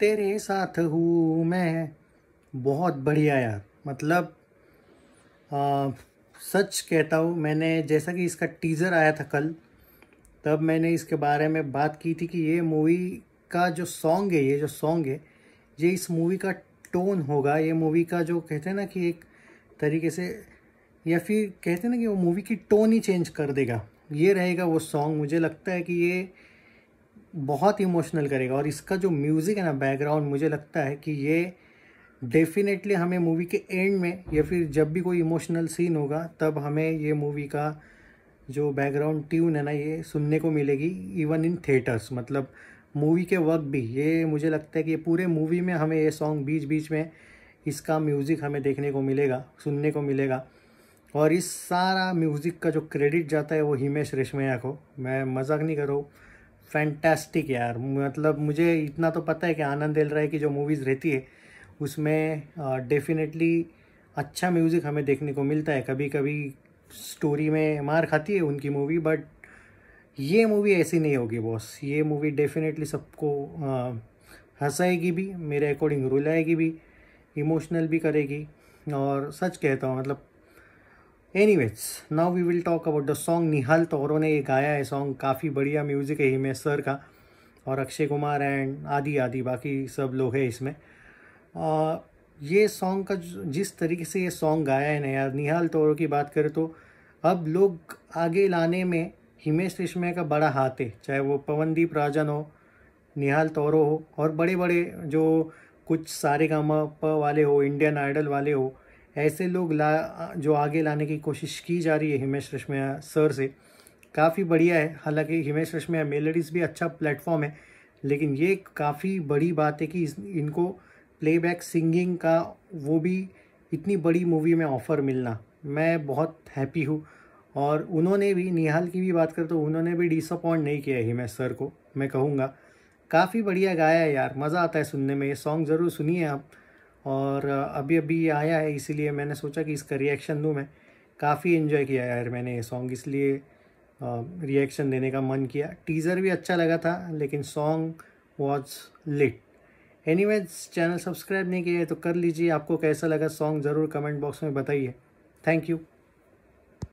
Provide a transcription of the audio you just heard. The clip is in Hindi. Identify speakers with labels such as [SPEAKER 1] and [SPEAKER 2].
[SPEAKER 1] तेरे साथ हूँ मैं बहुत बढ़िया यार मतलब आ, सच कहता हूँ मैंने जैसा कि इसका टीज़र आया था कल तब मैंने इसके बारे में बात की थी कि ये मूवी का जो सॉन्ग है ये जो सॉन्ग है ये इस मूवी का टोन होगा ये मूवी का जो कहते हैं ना कि एक तरीके से या फिर कहते हैं ना कि वो मूवी की टोन ही चेंज कर देगा ये रहेगा वो सॉन्ग मुझे लगता है कि ये बहुत इमोशनल करेगा और इसका जो म्यूज़िक है ना बैकग्राउंड मुझे लगता है कि ये डेफिनेटली हमें मूवी के एंड में या फिर जब भी कोई इमोशनल सीन होगा तब हमें ये मूवी का जो बैकग्राउंड ट्यून है ना ये सुनने को मिलेगी इवन इन थिएटर्स मतलब मूवी के वक्त भी ये मुझे लगता है कि पूरे मूवी में हमें ये सॉन्ग बीच बीच में इसका म्यूज़िक हमें देखने को मिलेगा सुनने को मिलेगा और इस सारा म्यूज़िक का जो क्रेडिट जाता है वो हिमेश रेशमिया को मैं मजाक नहीं करूँ फैंटास्टिक यार मतलब मुझे इतना तो पता है कि आनंद एल राय की जो मूवीज़ रहती है उसमें डेफिनेटली अच्छा म्यूज़िक हमें देखने को मिलता है कभी कभी स्टोरी में मार खाती है उनकी मूवी बट ये मूवी ऐसी नहीं होगी बॉस ये मूवी डेफिनेटली सबको हंसाएगी भी मेरे अकॉर्डिंग रुलाएगी भी इमोशनल भी करेगी और सच कहता हूँ मतलब anyways now we will talk about the song Nihal Tauro ने ये गाया है सॉन्ग काफ़ी बढ़िया म्यूज़िक है हिमेश सर का और अक्षय कुमार एंड आदि आदि बाकी सब लोग हैं इसमें आ, ये सॉन्ग का जिस तरीके से ये सॉन्ग गाया है नया यार निहाल तोहरों की बात करें तो अब लोग आगे लाने में हिमेश रेशमिया का बड़ा हाथ है चाहे वो पवनदीप राजन हो निहाल तोरो हो और बड़े बड़े जो कुछ सारे गाम वाले हो इंडियन आइडल वाले हो ऐसे लोग ला जो आगे लाने की कोशिश की जा रही है हिमेश रश्मिया सर से काफ़ी बढ़िया है हालांकि हिमेश रश्मिया मेलेडीज़ भी अच्छा प्लेटफॉर्म है लेकिन ये काफ़ी बड़ी बात है कि इनको प्लेबैक सिंगिंग का वो भी इतनी बड़ी मूवी में ऑफ़र मिलना मैं बहुत हैप्पी हूँ और उन्होंने भी निहाल की भी बात करें तो उन्होंने भी डिसअपॉइंट नहीं किया हिमेश सर को मैं कहूँगा काफ़ी बढ़िया गाया है यार मज़ा आता है सुनने में ये सॉन्ग ज़रूर सुनिए आप और अभी अभी आया है इसीलिए मैंने सोचा कि इसका रिएक्शन दूँ मैं काफ़ी इन्जॉय किया यार मैंने ये सॉन्ग इसलिए रिएक्शन देने का मन किया टीज़र भी अच्छा लगा था लेकिन song was lit any channel subscribe नहीं किया है तो कर लीजिए आपको कैसा लगा सॉन्ग ज़रूर कमेंट बॉक्स में बताइए थैंक यू